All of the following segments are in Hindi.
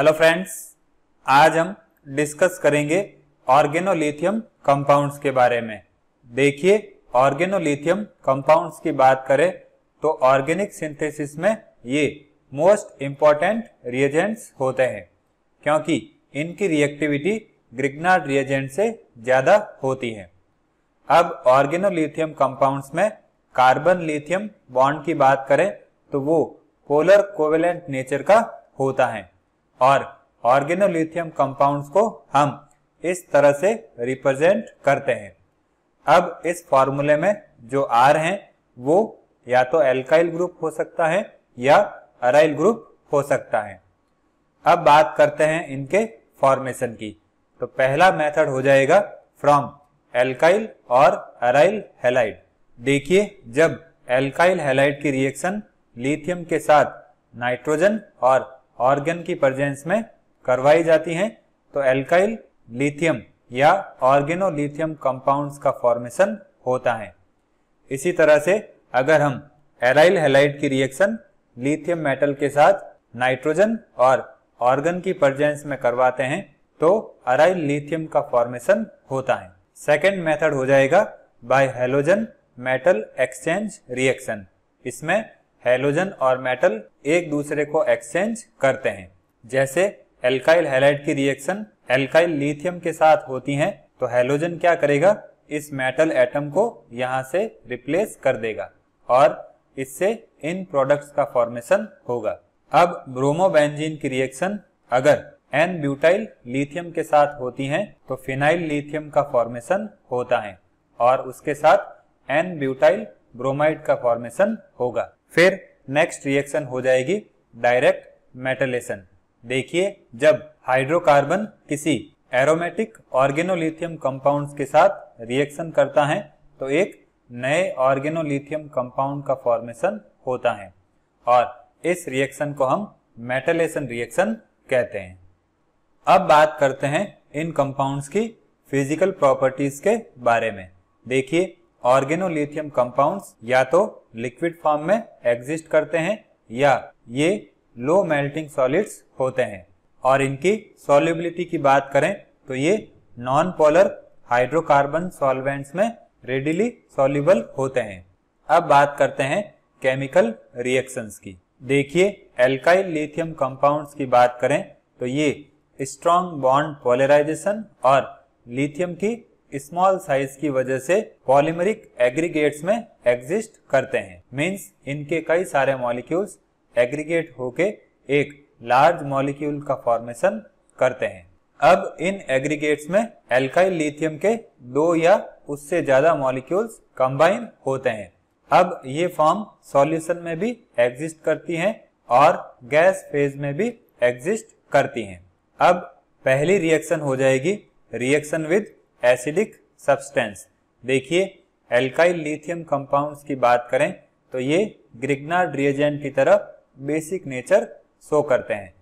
हेलो फ्रेंड्स आज हम डिस्कस करेंगे ऑर्गेनोलिथियम कंपाउंड्स के बारे में देखिए ऑर्गेनोलिथियम कंपाउंड्स की बात करें तो ऑर्गेनिक सिंथेसिस में ये मोस्ट इम्पॉर्टेंट रिएजेंट्स होते हैं क्योंकि इनकी रिएक्टिविटी ग्रिग्नार्ड रिएजेंट से ज़्यादा होती है अब ऑर्गेनोलिथियम कंपाउंड्स में कार्बन लिथियम बॉन्ड की बात करें तो वो पोलर कोवेलेंट नेचर का होता है और ऑर्गेनोलिथियम कंपाउंड्स को हम इस तरह से रिप्रेजेंट करते हैं अब इस फॉर्मूले में जो आर हैं वो या तो एल्काइल ग्रुप हो सकता है या अराइल ग्रुप हो सकता है अब बात करते हैं इनके फॉर्मेशन की तो पहला मेथड हो जाएगा फ्रॉम एल्काइल और अराइल हेलाइड देखिए जब एल्काइल हेलाइड की रिएक्शन लिथियम के साथ नाइट्रोजन और ऑर्गन की प्रजेंस में करवाई जाती हैं तो एल्काइल लिथियम या ऑर्गेनो लिथियम कंपाउंड्स का फॉर्मेशन होता है इसी तरह से अगर हम एराइल हेलाइड की रिएक्शन लिथियम मेटल के साथ नाइट्रोजन और ऑर्गन की प्रजेंस में करवाते हैं तो अराइल लिथियम का फॉर्मेशन होता है सेकेंड मेथड हो जाएगा by halogen metal exchange reaction इसमें हेलोजन और मेटल एक दूसरे को एक्सचेंज करते हैं जैसे एल्काइल हेलाइड की रिएक्शन एल्काइल लिथियम के साथ होती है तो हेलोजन क्या करेगा इस मेटल एटम को यहाँ से रिप्लेस कर देगा और इससे इन प्रोडक्ट्स का फॉर्मेशन होगा अब ब्रोमोबेंजीन की रिएक्शन अगर एन ब्यूटाइल लिथियम के साथ होती है तो फिनाइल लिथियम का फॉर्मेशन होता है और उसके साथ एन ब्यूटाइल ब्रोमाइड का फॉर्मेशन होगा फिर नेक्स्ट रिएक्शन हो जाएगी डायरेक्ट मेटलेशन देखिए जब हाइड्रोकार्बन किसी एरोमेटिक ऑर्गेनोलिथियम कंपाउंड्स के साथ रिएक्शन करता है तो एक नए ऑर्गेनोलिथियम कंपाउंड का फॉर्मेशन होता है और इस रिएक्शन को हम मेटलेशन रिएक्शन कहते हैं अब बात करते हैं इन कंपाउंड्स की फिजिकल प्रॉपर्टीज के बारे में देखिए ऑर्गेनोलिथियम कंपाउंड्स या तो लिक्विड फॉर्म में एग्जिस्ट करते हैं या ये लो मेल्टिंग सॉलिड्स होते हैं और इनकी सॉल्युबिलिटी की बात करें तो ये नॉन पोलर हाइड्रोकार्बन सॉल्वेंट्स में रेडिली सॉल्यूबल होते हैं अब बात करते हैं केमिकल रिएक्शंस की देखिए एल्काइल लिथियम कंपाउंड्स की बात करें तो ये स्ट्रॉन्ग बॉन्ड पोलराइजेशन और लिथियम की स्मॉल साइज की वजह से पॉलीमरिक एग्रीगेट्स में एग्जिस्ट करते हैं मीन्स इनके कई सारे मॉलिक्यूल्स एग्रीगेट होके एक लार्ज मॉलिक्यूल का फॉर्मेशन करते हैं अब इन एग्रीगेट्स में एल्काइल लिथियम के दो या उससे ज्यादा मॉलिक्यूल्स कंबाइन होते हैं अब ये फॉर्म सॉल्यूशन में भी एग्जिस्ट करती हैं और गैस फेज में भी एग्जिस्ट करती हैं अब पहली रिएक्शन हो जाएगी रिएक्शन विद एसिडिक सब्सटेंस देखिए एल्काइल लिथियम कंपाउंड्स की बात करें तो ये ग्रिग्नार रिएजेंट की तरह बेसिक नेचर शो करते हैं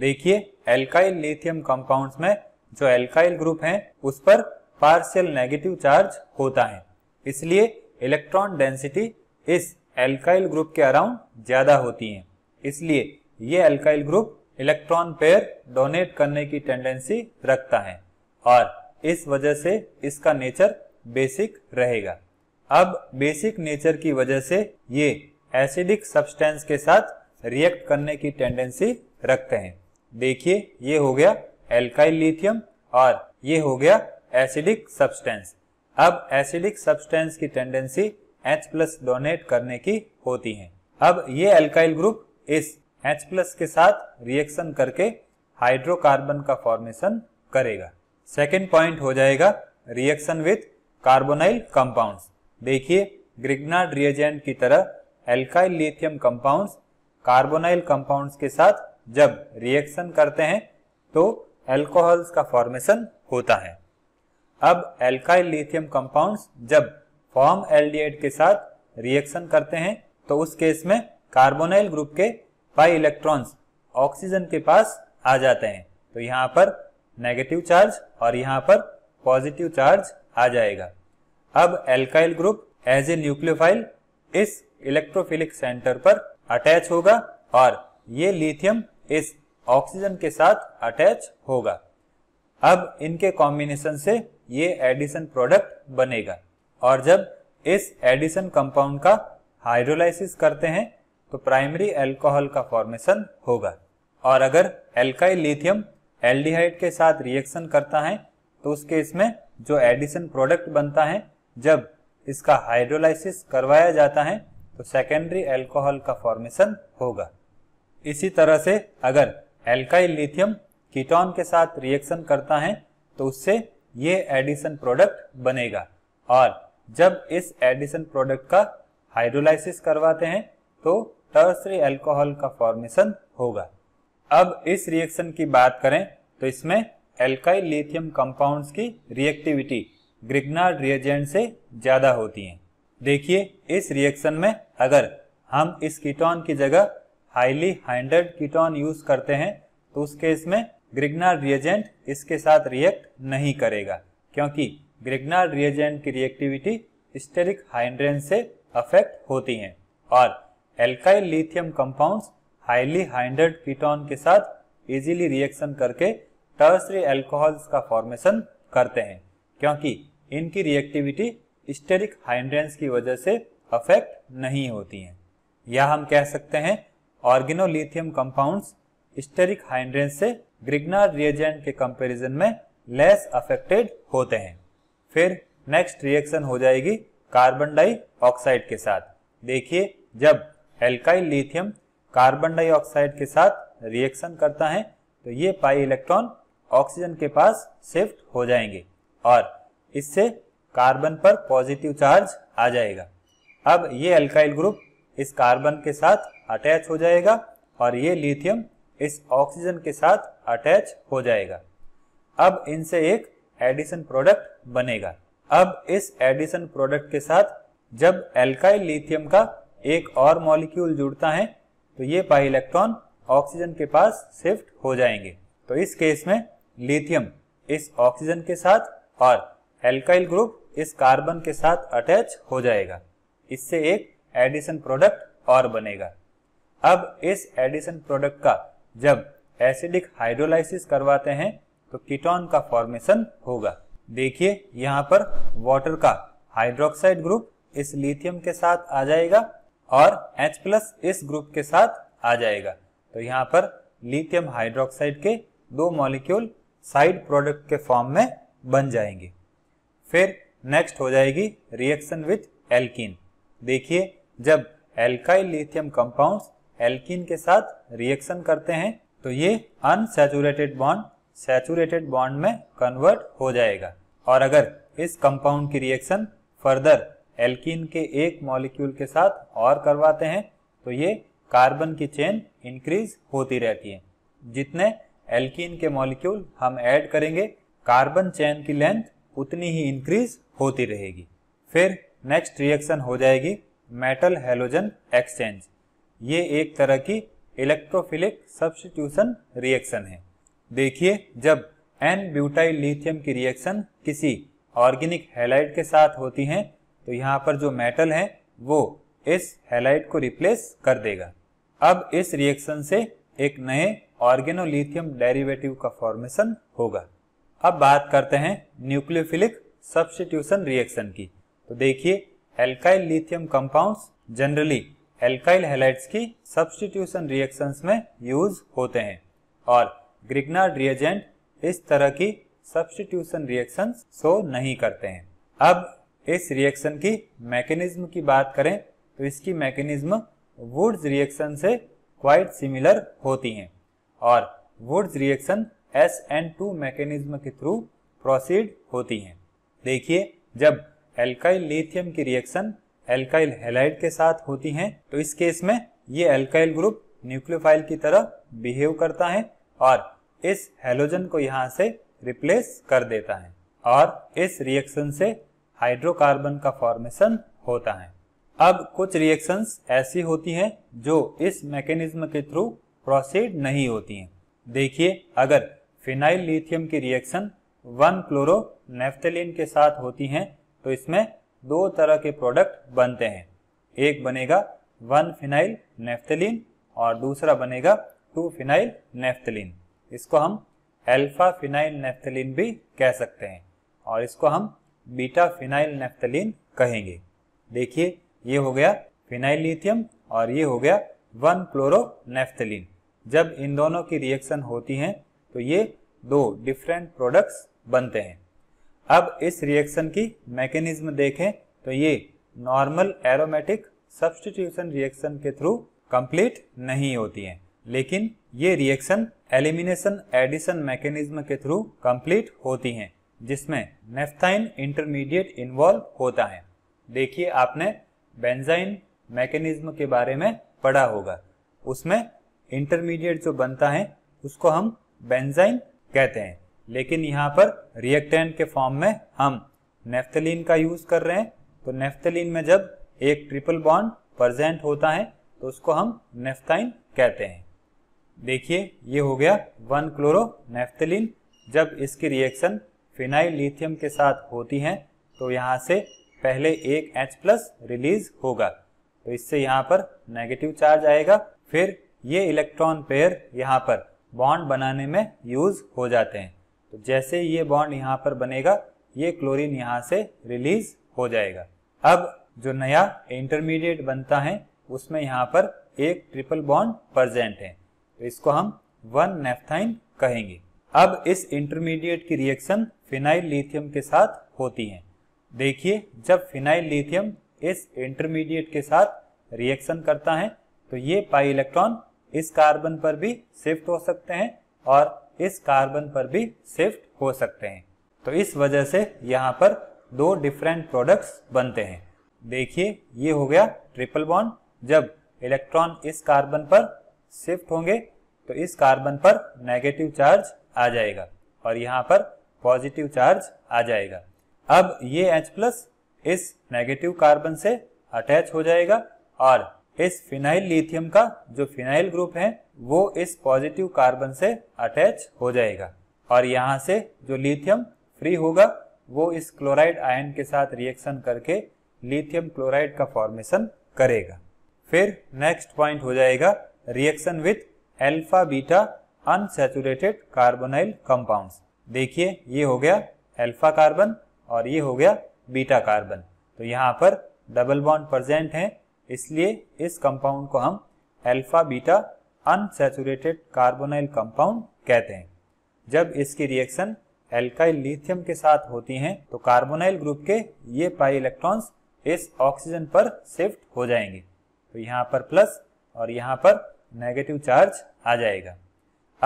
देखिए एल्काइल लिथियम कंपाउंड्स में जो एल्काइल ग्रुप हैं उस पर पार्शियल नेगेटिव चार्ज होता है इसलिए इलेक्ट्रॉन डेंसिटी इस एल्काइल ग्रुप के अराउंड ज्यादा होती है इसलिए ये alkyl group electron pair donate करने की टेंडेंसी रखता है और इस वजह से इसका नेचर बेसिक रहेगा अब बेसिक नेचर की वजह से ये एसिडिक सब्सटेंस के साथ रिएक्ट करने की टेंडेंसी रखते हैं देखिए ये हो गया एल्काइल लिथियम और ये हो गया एसिडिक सब्सटेंस अब एसिडिक सब्सटेंस की टेंडेंसी H प्लस डोनेट करने की होती है अब ये एल्काइल ग्रुप इस H प्लस के साथ रिएक्शन करके हाइड्रोकार्बन का फॉर्मेशन करेगा सेकेंड पॉइंट हो जाएगा रिएक्शन विथ कार्बोनाइल कंपाउंड्स देखिए ग्रिग्नाड रिएजेंट की तरह alkyl lithium compounds carbonyl compounds के साथ जब रिएक्शन करते हैं तो एल्कोहल्स का फॉर्मेशन होता है अब एल्काइल लिथियम कंपाउंड्स जब फॉर्म एल्डिहाइड के साथ रिएक्शन करते हैं तो उस केस में कार्बोनाइल ग्रुप के पाई इलेक्ट्रॉन्स ऑक्सीजन के पास आ जाते हैं तो यहाँ पर नेगेटिव चार्ज और यहाँ पर पॉजिटिव चार्ज आ जाएगा अब alkyl group as a nucleophile इस इलेक्ट्रोफिलिक सेंटर पर अटैच होगा और ये लिथियम इस ऑक्सीजन के साथ अटैच होगा अब इनके कॉम्बिनेशन से ये एडिशन प्रोडक्ट बनेगा और जब इस एडिशन कंपाउंड का हाइड्रोलाइसिस करते हैं तो प्राइमरी एल्कोहल का फॉर्मेशन होगा और अगर एल्काइल लिथियम एल्डिहाइड के साथ रिएक्शन करता है तो उस केस में जो एडिशन प्रोडक्ट बनता है जब इसका हाइड्रोलाइसिस करवाया जाता है तो सेकेंडरी एल्कोहल का फॉर्मेशन होगा इसी तरह से अगर एल्काइल लिथियम कीटोन के साथ रिएक्शन करता है तो उससे ये एडिशन प्रोडक्ट बनेगा और जब इस एडिशन प्रोडक्ट का हाइड्रोलाइसिस करवाते हैं तो टर्सरी एल्कोहल का फॉर्मेशन होगा अब इस रिएक्शन की बात करें तो इसमें एल्काइल लिथियम कंपाउंड्स की रिएक्टिविटी ग्रिगनार्ड रिएजेंट से ज़्यादा होती है देखिए इस रिएक्शन में अगर हम इस कीटोन की जगह हाईली हाइंड्रेड कीटोन यूज करते हैं तो उस केस में ग्रिग्नार रिएजेंट इसके साथ रिएक्ट नहीं करेगा क्योंकि ग्रिग्नार रिएजेंट की रिएक्टिविटी स्टेरिक हाइड्रेन से अफेक्ट होती है और alkyl lithium compounds highly hindered ketone के साथ इजीली रिएक्शन करके टर्सरी एल्कोहल्स का फॉर्मेशन करते हैं क्योंकि इनकी रिएक्टिविटी स्टेरिक हाइड्रेंस की वजह से अफेक्ट नहीं होती है या हम कह सकते हैं ऑर्गेनोलिथियम कंपाउंड्स स्टेरिक हाइड्रेंस से ग्रिग्नार रिएजेंट के कंपैरिजन में लेस अफेक्टेड होते हैं फिर नेक्स्ट रिएक्शन हो जाएगी कार्बन डाइऑक्साइड के साथ देखिए जब एल्काइल लिथियम कार्बन डाइऑक्साइड के साथ रिएक्शन करता है तो ये पाई इलेक्ट्रॉन ऑक्सीजन के पास शिफ्ट हो जाएंगे और इससे कार्बन पर पॉजिटिव चार्ज आ जाएगा अब ये अल्काइल ग्रुप इस कार्बन के साथ अटैच हो जाएगा और ये लिथियम इस ऑक्सीजन के साथ अटैच हो जाएगा अब इनसे एक एडिशन प्रोडक्ट बनेगा अब इस एडिशन प्रोडक्ट के साथ जब एल्काइल लिथियम का एक और मॉलिक्यूल जुड़ता है तो ये पाई इलेक्ट्रॉन ऑक्सीजन के पास शिफ्ट हो जाएंगे तो इस केस में लिथियम इस ऑक्सीजन के साथ और एल्काइल ग्रुप इस कार्बन के साथ अटैच हो जाएगा इससे एक एडिशन प्रोडक्ट और बनेगा अब इस एडिशन प्रोडक्ट का जब एसिडिक हाइड्रोलाइसिस करवाते हैं तो कीटोन का फॉर्मेशन होगा देखिए यहाँ पर वाटर का हाइड्रोक्साइड ग्रुप इस लिथियम के साथ आ जाएगा और H प्लस इस ग्रुप के साथ आ जाएगा तो यहाँ पर लिथियम हाइड्रोक्साइड के दो मॉलिक्यूल साइड प्रोडक्ट के फॉर्म में बन जाएंगे फिर नेक्स्ट हो जाएगी रिएक्शन विथ एल्किन देखिए जब एल्काइल लिथियम कंपाउंड्स एल्किन के साथ रिएक्शन करते हैं तो ये अनसेचुरेटेड बॉन्ड सेचुरेटेड बॉन्ड में कन्वर्ट हो जाएगा और अगर इस कंपाउंड की रिएक्शन फर्दर एल्किन के एक मॉलिक्यूल के साथ और करवाते हैं तो ये कार्बन की चेन इंक्रीज होती रहती है जितने एल्किन के मॉलिक्यूल हम ऐड करेंगे कार्बन चेन की लेंथ उतनी ही इंक्रीज होती रहेगी फिर नेक्स्ट रिएक्शन हो जाएगी मेटल हेलोजन एक्सचेंज ये एक तरह की इलेक्ट्रोफिलिक सब्सटीट्यूशन रिएक्शन है देखिए जब एन ब्यूटाइल लिथियम की रिएक्शन किसी ऑर्गेनिक हेलाइड के साथ होती हैं तो यहाँ पर जो मेटल है वो इस हेलाइट को रिप्लेस कर देगा अब इस रिएक्शन से एक नए ऑर्गेनोलिथियम डेरिवेटिव का फॉर्मेशन होगा अब बात करते हैं न्यूक्लियोफिलिक सब्सटीट्यूशन रिएक्शन की तो देखिए alkyl lithium compounds generally alkyl halides की सब्सटीट्यूशन रिएक्शंस में यूज होते हैं और ग्रिगनार्ड रिएजेंट इस तरह की सब्सटीट्यूशन रिएक्शंस शो नहीं करते हैं अब इस रिएक्शन की मैकेनिज्म की बात करें तो इसकी मैकेनिज्म वुड्स रिएक्शन से क्वाइट सिमिलर होती हैं और Wurtz reaction S N two mechanism के थ्रू प्रोसीड होती हैं देखिए जब एल्काइल लिथियम की रिएक्शन एल्काइल हेलाइड के साथ होती हैं तो इस केस में ये एल्काइल ग्रुप न्यूक्लियोफाइल की तरह बिहेव करता है और इस हेलोजन को यहाँ से रिप्लेस कर देता है और इस रिएक्शन से हाइड्रोकार्बन का फॉर्मेशन होता है अब कुछ रिएक्शंस ऐसी होती हैं जो इस मैकेनिज्म के थ्रू प्रोसीड नहीं होती हैं देखिए अगर फिनाइल लिथियम की रिएक्शन वन क्लोरो नेफ्थलीन के साथ होती हैं तो इसमें दो तरह के प्रोडक्ट बनते हैं एक बनेगा वन फिनाइल नेफ्थलीन और दूसरा बनेगा टू फिनाइल नेफ्थलीन इसको हम अल्फा फिनाइल नेफ्थलीन भी कह सकते हैं और इसको हम बीटा फिनाइल नेफ्थलीन कहेंगे देखिए ये हो गया फिनाइल लिथियम और ये हो गया वन क्लोरो नेफ्थलीन जब इन दोनों की रिएक्शन होती हैं तो ये दो डिफरेंट प्रोडक्ट्स बनते हैं अब इस रिएक्शन की मैकेनिज्म देखें तो ये नॉर्मल एरोमेटिक सब्सटीट्यूशन रिएक्शन के थ्रू कंप्लीट नहीं होती हैं लेकिन ये रिएक्शन एलिमिनेशन एडिशन मैकेनिज्म के थ्रू कंप्लीट होती हैं जिसमें नेफ्थाइन इंटरमीडिएट इन्वॉल्व होता है देखिए आपने बेंजाइन मैकेनिज्म के बारे में पढ़ा होगा उसमें इंटरमीडिएट जो बनता है उसको हम बेंजाइन कहते हैं लेकिन यहाँ पर रिएक्टेंट के फॉर्म में हम नेफ्थलीन का यूज कर रहे हैं तो नेफ्थलीन में जब एक ट्रिपल बॉन्ड प्रजेंट होता है तो उसको हम नेफ्थाइन कहते हैं देखिए ये हो गया वन क्लोरो नेफ्थलीन जब इसकी रिएक्शन फिनाइल लिथियम के साथ होती हैं तो यहाँ से पहले एक एच प्लस रिलीज होगा तो इससे यहाँ पर नेगेटिव चार्ज आएगा फिर ये इलेक्ट्रॉन पेयर यहाँ पर बॉन्ड बनाने में यूज हो जाते हैं तो जैसे ये बॉन्ड यहाँ पर बनेगा ये क्लोरीन यहाँ से रिलीज हो जाएगा अब जो नया इंटरमीडिएट बनता है उसमें यहाँ पर एक ट्रिपल बॉन्ड प्रजेंट है तो इसको हम वन नेफ्थाइन कहेंगे अब इस इंटरमीडिएट की रिएक्शन फिनाइल लिथियम के साथ होती हैं देखिए जब फिनाइल लिथियम इस इंटरमीडिएट के साथ रिएक्शन करता है तो ये पाई इलेक्ट्रॉन इस कार्बन पर भी शिफ्ट हो सकते हैं और इस कार्बन पर भी शिफ्ट हो सकते हैं तो इस वजह से यहाँ पर दो डिफरेंट प्रोडक्ट्स बनते हैं देखिए ये हो गया ट्रिपल बॉन्ड जब इलेक्ट्रॉन इस कार्बन पर शिफ्ट होंगे तो इस कार्बन पर नेगेटिव चार्ज आ जाएगा और यहाँ पर पॉजिटिव चार्ज आ जाएगा अब ये H प्लस इस नेगेटिव कार्बन से अटैच हो जाएगा और इस फिनाइल लिथियम का जो फिनाइल ग्रुप है वो इस पॉजिटिव कार्बन से अटैच हो जाएगा और यहाँ से जो लिथियम फ्री होगा वो इस क्लोराइड आयन के साथ रिएक्शन करके लिथियम क्लोराइड का फॉर्मेशन करेगा फिर नेक्स्ट पॉइंट हो जाएगा reaction with alpha beta unsaturated carbonyl compounds देखिए ये हो गया अल्फा कार्बन और ये हो गया बीटा कार्बन तो यहाँ पर डबल बॉन्ड प्रेजेंट है इसलिए इस कंपाउंड को हम alpha beta unsaturated carbonyl compound कहते हैं जब इसकी रिएक्शन एल्काइल लिथियम के साथ होती हैं तो कार्बोनाइल ग्रुप के ये पाई इलेक्ट्रॉन्स इस ऑक्सीजन पर शिफ्ट हो जाएंगे तो यहाँ पर प्लस और यहाँ पर नेगेटिव चार्ज आ जाएगा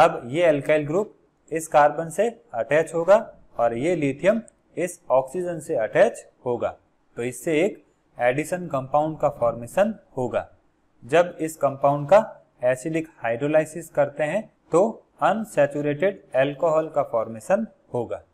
अब ये एल्काइल ग्रुप इस कार्बन से अटैच होगा और ये लिथियम इस ऑक्सीजन से अटैच होगा तो इससे एक एडिसन कंपाउंड का फॉर्मेशन होगा जब इस कंपाउंड का एसिडिक हाइड्रोलाइसिस करते हैं तो अनसेचुरेटेड एल्कोहल का फॉर्मेशन होगा